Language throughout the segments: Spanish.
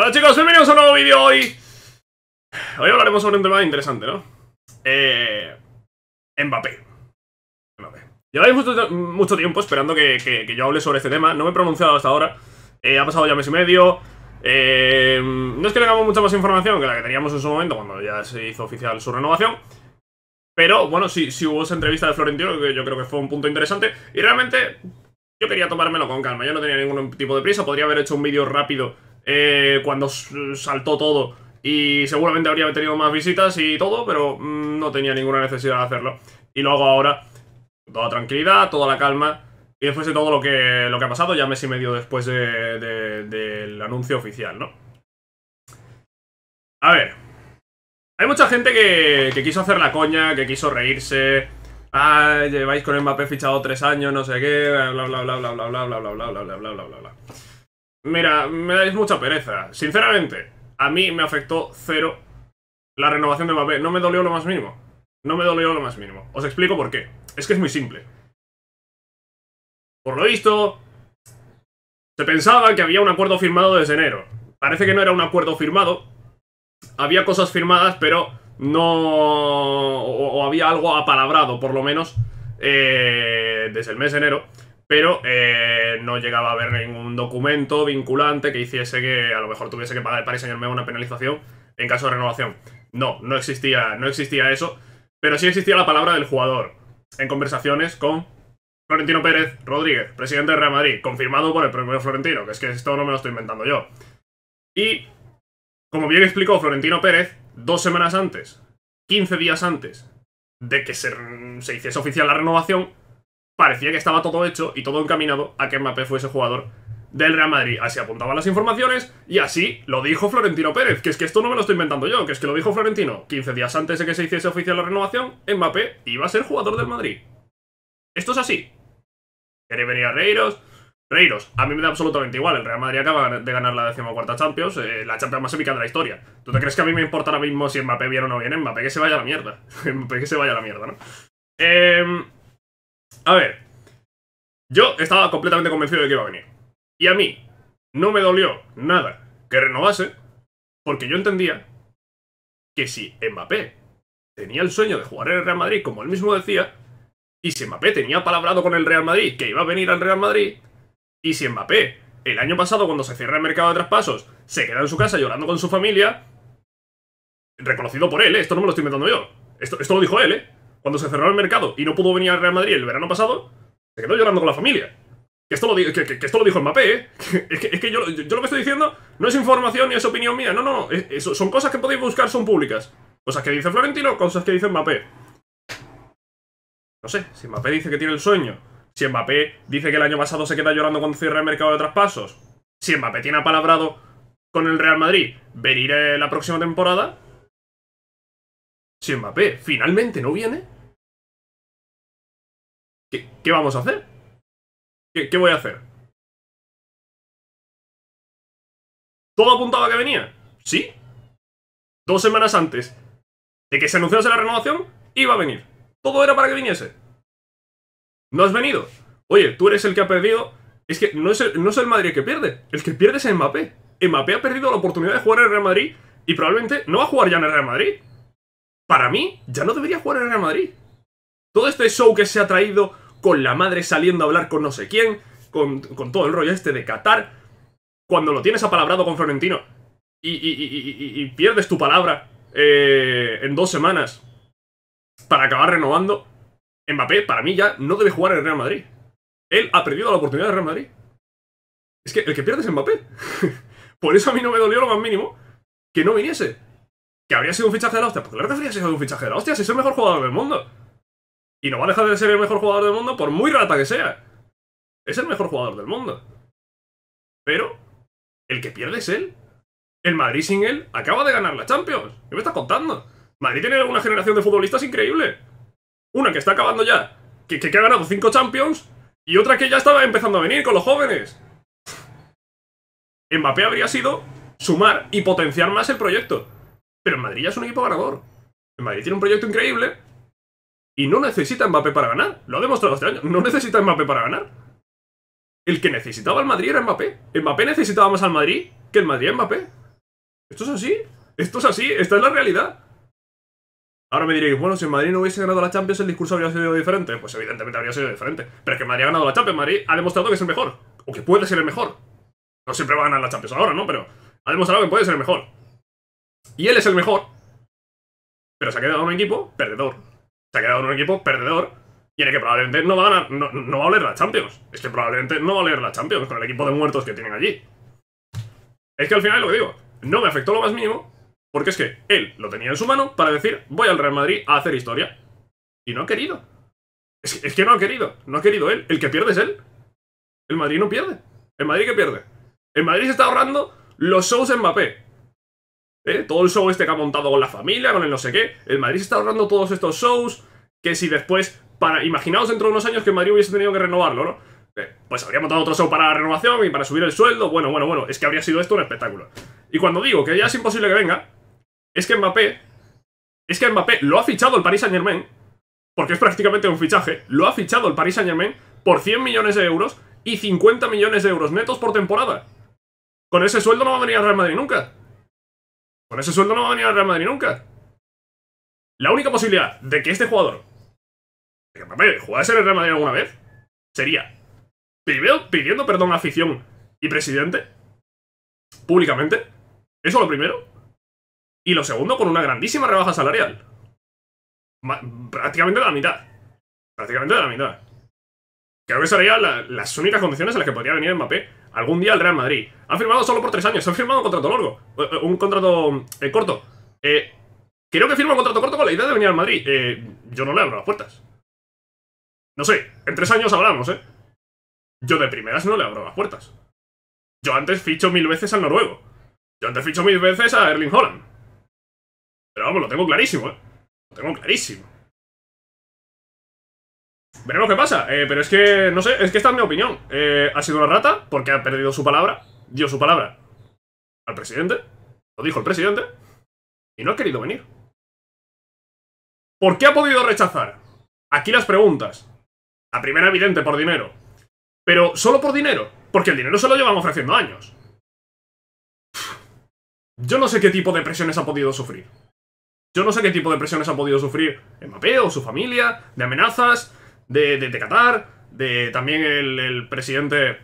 Hola chicos, bienvenidos a un nuevo vídeo hoy Hoy hablaremos sobre un tema interesante, ¿no? Eh... Mbappé Mbappé Lleváis mucho, mucho tiempo esperando que, yo hable sobre este tema No me he pronunciado hasta ahora eh, Ha pasado ya mes y medio eh... No es que tengamos mucha más información que la que teníamos en su momento Cuando ya se hizo oficial su renovación Pero bueno, si hubo esa entrevista de Florentino Que yo creo que fue un punto interesante Y realmente yo quería tomármelo con calma Yo no tenía ningún tipo de prisa Podría haber hecho un vídeo rápido cuando saltó todo. Y seguramente habría tenido más visitas y todo, pero no tenía ninguna necesidad de hacerlo. Y lo hago ahora con toda tranquilidad, toda la calma. Y después de todo lo que, lo que ha pasado, ya mes y medio después de, del anuncio oficial, ¿no? A ver. Hay mucha gente que, quiso hacer la coña, que quiso reírse. Ah, lleváis con Mbappé fichado tres años, no sé qué, bla bla bla bla bla bla bla bla bla bla bla bla bla bla bla. Mira, me dais mucha pereza. Sinceramente, a mí me afectó cero la renovación de Mbappé. No me dolió lo más mínimo. No me dolió lo más mínimo. Os explico por qué. Es que es muy simple. Por lo visto, se pensaba que había un acuerdo firmado desde enero. Parece que no era un acuerdo firmado. Había cosas firmadas, pero no... o, había algo apalabrado, por lo menos, eh, desde el mes de enero pero eh, no llegaba a haber ningún documento vinculante que hiciese que a lo mejor tuviese que pagar el Paris saint una penalización en caso de renovación. No, no existía, no existía eso, pero sí existía la palabra del jugador en conversaciones con Florentino Pérez Rodríguez, presidente de Real Madrid, confirmado por el propio Florentino, que es que esto no me lo estoy inventando yo. Y, como bien explicó Florentino Pérez, dos semanas antes, 15 días antes de que se hiciese oficial la renovación, parecía que estaba todo hecho y todo encaminado a que Mbappé fuese jugador del Real Madrid. Así apuntaban las informaciones y así lo dijo Florentino Pérez, que es que esto no me lo estoy inventando yo, que es que lo dijo Florentino 15 días antes de que se hiciese oficial la renovación, Mbappé iba a ser jugador del Madrid. Esto es así. ¿Queréis venir a reíros? Reiros, a mí me da absolutamente igual. El Real Madrid acaba de ganar la decimocuarta Champions, eh, la Champions más épica de la historia. ¿Tú te crees que a mí me importa ahora mismo si Mbappé viene o no viene? Mbappé que se vaya a la mierda. Mbappé que se vaya a la mierda, ¿no? Eh, a ver, yo estaba completamente convencido de que iba a venir. Y a mí no me dolió nada que renovase, porque yo entendía que si Mbappé tenía el sueño de jugar en el Real Madrid, como él mismo decía, y si Mbappé tenía palabrado con el Real Madrid que iba a venir al Real Madrid, y si Mbappé el año pasado cuando se cierra el mercado de traspasos se queda en su casa llorando con su familia, reconocido por él, ¿eh? esto no me lo estoy inventando yo, esto, esto lo dijo él, ¿eh? cuando se cerró el mercado y no pudo venir al Real Madrid el verano pasado, se quedó llorando con la familia. Que esto lo, esto lo dijo Mbappé, ¿eh? Es que, yo, lo que estoy diciendo no es información ni es opinión mía, no, no, no. son cosas que podéis buscar, son públicas. Cosas que dice Florentino, cosas que dice Mbappé. No sé, si Mbappé dice que tiene el sueño, si Mbappé dice que el año pasado se queda llorando cuando cierra el mercado de traspasos, si Mbappé tiene palabrado con el Real Madrid veniré eh, la próxima temporada, si Mbappé finalmente no viene, ¿qué, vamos a hacer? ¿Qué, voy a hacer? Todo apuntaba que venía. Sí. Dos semanas antes de que se anunciase la renovación, iba a venir. Todo era para que viniese. No has venido. Oye, tú eres el que ha perdido. Es que no es el, Madrid que pierde. El que pierde es Mbappé. Mbappé ha perdido la oportunidad de jugar en el Real Madrid y probablemente no va a jugar ya en el Real Madrid para mí, ya no debería jugar en Real Madrid. Todo este show que se ha traído con la madre saliendo a hablar con no sé quién, con, todo el rollo este de Qatar, cuando lo tienes apalabrado con Florentino y, pierdes tu palabra eh, en dos semanas para acabar renovando, Mbappé para mí ya no debe jugar en Real Madrid. Él ha perdido la oportunidad de Real Madrid. Es que el que pierde es Mbappé. Por eso a mí no me dolió lo más mínimo que no viniese. ¿Que habría sido un fichaje de la hostia? Pues claro que habría sido un fichaje de la hostia, si es el mejor jugador del mundo. Y no va a dejar de ser el mejor jugador del mundo por muy rata que sea. Es el mejor jugador del mundo. Pero, el que pierde es él. El Madrid sin él acaba de ganar la Champions. ¿Qué me estás contando? Madrid tiene una generación de futbolistas increíble. Una que está acabando ya, que, que, que ha ganado cinco Champions, y otra que ya estaba empezando a venir con los jóvenes. Mbappé habría sido sumar y potenciar más el proyecto. Pero el Madrid ya es un equipo ganador. El Madrid tiene un proyecto increíble y no necesita Mbappé para ganar. Lo ha demostrado este año. No necesita Mbappé para ganar. El que necesitaba al Madrid era Mbappé. Mbappé necesitaba más al Madrid que el Madrid a Mbappé. Esto es así. Esto es así. Esta es la realidad. Ahora me diréis, bueno, si el Madrid no hubiese ganado la Champions, el discurso habría sido diferente. Pues evidentemente habría sido diferente. Pero es que Madrid ha ganado la Champions. Madrid ha demostrado que es el mejor. O que puede ser el mejor. No siempre va a ganar la Champions ahora, ¿no? Pero ha demostrado que puede ser el mejor. Y él es el mejor. Pero se ha quedado en un equipo perdedor. Se ha quedado en un equipo perdedor. Y en el que probablemente no va a ganar, no, va a oler la Champions. Es que probablemente no va a leer la Champions con el equipo de muertos que tienen allí. Es que al final lo que digo, no me afectó lo más mínimo, porque es que él lo tenía en su mano para decir, voy al Real Madrid a hacer historia. Y no ha querido. Es, es que no ha querido, no ha querido él. El que pierde es él. El Madrid no pierde. El Madrid que pierde. El Madrid se está ahorrando los shows en Mbappé, ¿eh? Todo el show este que ha montado con la familia, con el no sé qué. El Madrid se está ahorrando todos estos shows. Que si después, para, imaginaos dentro de unos años que Madrid hubiese tenido que renovarlo, ¿no? Eh, pues habría montado otro show para la renovación y para subir el sueldo. Bueno, bueno, bueno, es que habría sido esto un espectáculo. Y cuando digo que ya es imposible que venga, es que Mbappé. Es que Mbappé lo ha fichado el Paris Saint Germain, porque es prácticamente un fichaje, lo ha fichado el Paris Saint Germain por 100 millones de euros y 50 millones de euros netos por temporada. Con ese sueldo no va a venir al Real Madrid nunca. Con ese sueldo no va a venir al Real Madrid nunca. La única posibilidad de que este jugador, que jugase en el Real Madrid alguna vez, sería primero pidiendo perdón a afición y presidente, públicamente, eso lo primero, y lo segundo con una grandísima rebaja salarial. Prácticamente de la mitad. Prácticamente de la mitad. Creo que serían las únicas condiciones en las que podría venir Mbappé algún día al Real Madrid. Ha firmado solo por tres años, Ha firmado un contrato largo, eh, eh, un contrato mm, eh, corto. Eh, creo que firma un contrato corto con la idea de venir al Madrid. yo no le abro las puertas. No sé, en tres años hablamos, ¿eh? Yo de primeras no le abro las puertas. Yo antes ficho mil veces al noruego. Yo antes ficho mil veces a Erling Holland. Pero vamos, lo tengo clarísimo, ¿eh? Lo tengo clarísimo. Veremos qué pasa, eh, pero es que, no sé, es que esta es mi opinión. Eh, ha sido una rata porque ha perdido su palabra, dio su palabra al presidente, lo dijo el presidente, y no ha querido venir. ¿Por qué ha podido rechazar? Aquí las preguntas. A primera evidente, por dinero. Pero solo por dinero, porque el dinero se lo llevan ofreciendo años. Yo no sé qué tipo de presiones ha podido sufrir. Yo no sé qué tipo de presiones ha podido sufrir Mbappé mapeo, su familia, de amenazas, de, de, Qatar, de también el, presidente,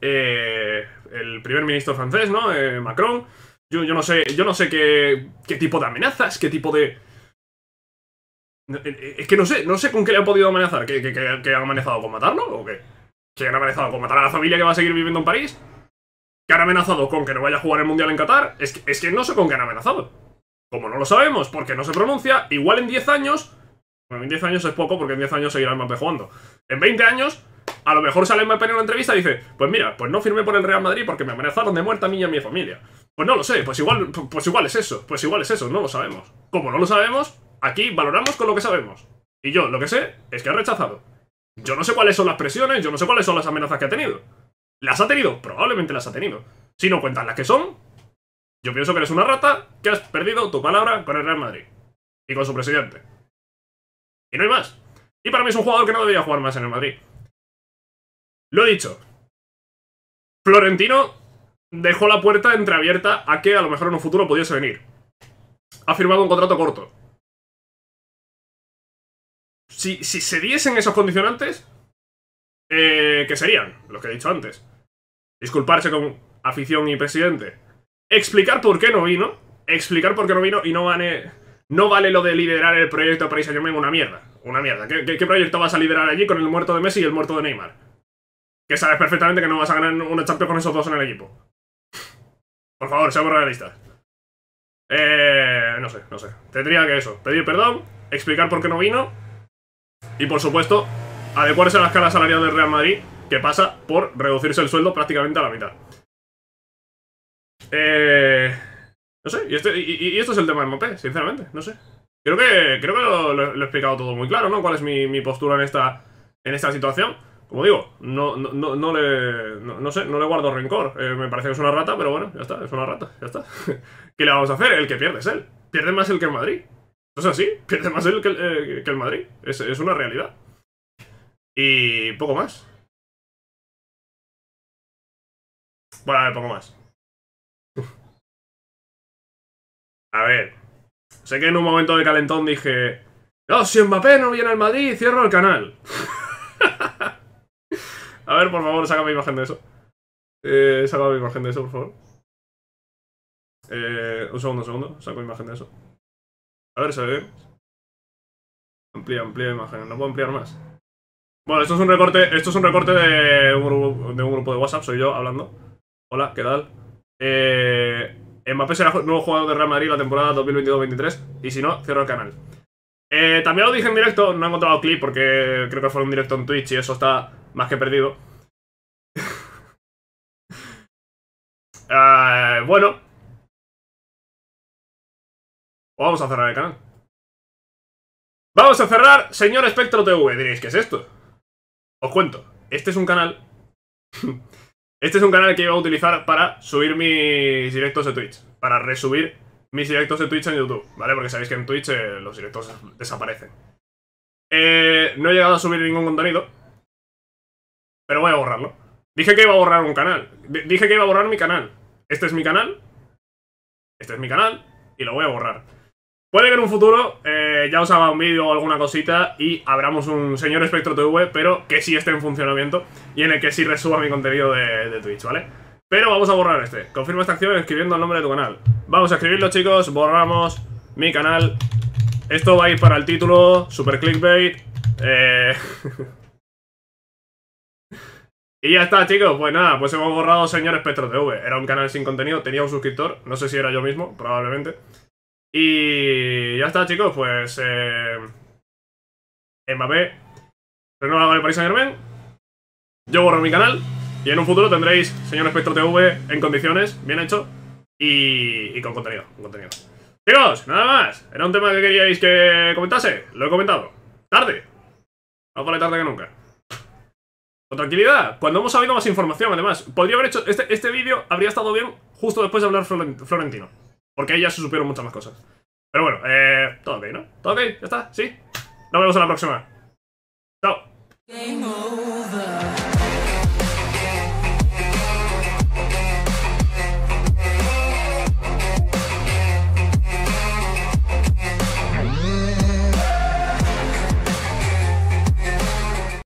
eh, el primer ministro francés, ¿no? Eh, Macron. Yo, yo, no sé, yo no sé qué, qué tipo de amenazas, qué tipo de... Eh, es que no sé, no sé con qué le han podido amenazar. ¿Que, han amenazado con matarlo o qué? ¿Que han amenazado con matar a la familia que va a seguir viviendo en París? ¿Que han amenazado con que no vaya a jugar el Mundial en Qatar? Es que, es que no sé con qué han amenazado. Como no lo sabemos, porque no se pronuncia, igual en 10 años bueno, en 10 años es poco porque en 10 años seguirán más Mbappé jugando. En 20 años, a lo mejor sale Mbappé en una entrevista y dice, pues mira, pues no firmé por el Real Madrid porque me amenazaron de muerte a mí y a mi familia. Pues no lo sé, pues igual, pues igual es eso, pues igual es eso, no lo sabemos. Como no lo sabemos, aquí valoramos con lo que sabemos. Y yo lo que sé es que ha rechazado. Yo no sé cuáles son las presiones, yo no sé cuáles son las amenazas que ha tenido. ¿Las ha tenido? Probablemente las ha tenido. Si no cuentan las que son, yo pienso que eres una rata que has perdido tu palabra con el Real Madrid y con su presidente. Y no hay más. Y para mí es un jugador que no debería jugar más en el Madrid. Lo he dicho. Florentino dejó la puerta entreabierta a que a lo mejor en un futuro pudiese venir. Ha firmado un contrato corto. Si, se diesen esos condicionantes, eh, que serían los que he dicho antes. Disculparse con afición y presidente. Explicar por qué no vino. Explicar por qué no vino y no gane no vale lo de liderar el proyecto Paris Saint Germain una mierda. Una mierda. ¿Qué, proyecto vas a liderar allí con el muerto de Messi y el muerto de Neymar? Que sabes perfectamente que no vas a ganar un Champions con esos dos en el equipo. Por favor, seamos realistas. Eh, no sé, no sé. Tendría que eso, pedir perdón, explicar por qué no vino y, por supuesto, adecuarse a la escala salarial del Real Madrid, que pasa por reducirse el sueldo prácticamente a la mitad. Eh, no sé, y, este, y, esto es el tema de Mbappé, sinceramente, no sé. Creo que, creo que lo, he explicado todo muy claro, ¿no? Cuál es mi, postura en esta, en esta situación. Como digo, no, no, no, le, sé, no le guardo rencor. Eh, me parece que es una rata, pero bueno, ya está, es una rata, ya está. ¿Qué le vamos a hacer? El que pierde es él. Pierde más el que el Madrid. O es sí, pierde más él eh, que, el Madrid. Es, es una realidad. Y poco más. Bueno, a ver, poco más. A ver, sé que en un momento de calentón dije, no, oh, si Mbappé no viene al Madrid, cierro el canal. a ver, por favor, saca mi imagen de eso. Eh, saca mi imagen de eso, por favor. Eh, un segundo, un segundo, saco imagen de eso. A ver, se ve Amplía, amplía imagen, no puedo ampliar más. Bueno, esto es un recorte, esto es un recorte de un de, un grupo de WhatsApp, soy yo hablando. Hola, ¿qué tal? Eh, eh, Mbappé será nuevo jugador de Real Madrid la temporada 2022-23 y si no, cierro el canal. Eh, también lo dije en directo, no he encontrado clip porque creo que fue un directo en Twitch y eso está más que perdido. Eh, bueno. Pues vamos a cerrar el canal. Vamos a cerrar, señor Espectro TV. Diréis, ¿qué es esto? Os cuento. Este es un canal Este es un canal que iba a utilizar para subir mis directos de Twitch. Para resubir mis directos de Twitch en YouTube, ¿vale? Porque sabéis que en Twitch eh, los directos desaparecen. Eh, no he llegado a subir ningún contenido. Pero voy a borrarlo. Dije que iba a borrar un canal. dije que iba a borrar mi canal. Este es mi canal. Este es mi canal. Y lo voy a borrar. Puede que en un futuro eh, ya os haga un vídeo o alguna cosita y abramos un señor espectro TV, pero que sí esté en funcionamiento y en el que sí resuba mi contenido de, Twitch, ¿vale? Pero vamos a borrar este. Confirma esta acción escribiendo el nombre de tu canal. Vamos a escribirlo, chicos. Borramos mi canal. Esto va a ir para el título, super clickbait. Eh, y ya está, chicos. Pues nada, pues hemos borrado Señor Espectro TV. Era un canal sin contenido, tenía un suscriptor. No sé si era yo mismo, probablemente. Y ya está, chicos, pues... Eh, Mbappé el Paris Saint Germain. Yo borro mi canal. Y en un futuro tendréis Señor Espectro TV en condiciones, bien hecho. Y, con contenido, con contenido. Chicos, nada más. Era un tema que queríais que comentase. Lo he comentado. Tarde. Más vale tarde que nunca. Con tranquilidad. Cuando hemos sabido más información, además. Podría haber hecho... Este, este vídeo habría estado bien justo después de hablar Florentino. Porque ahí ya se supieron muchas más cosas. Pero bueno, eh, todo ok, ¿no? ¿Todo ok? ¿Ya está? ¿Sí? Nos vemos en la próxima. Chao.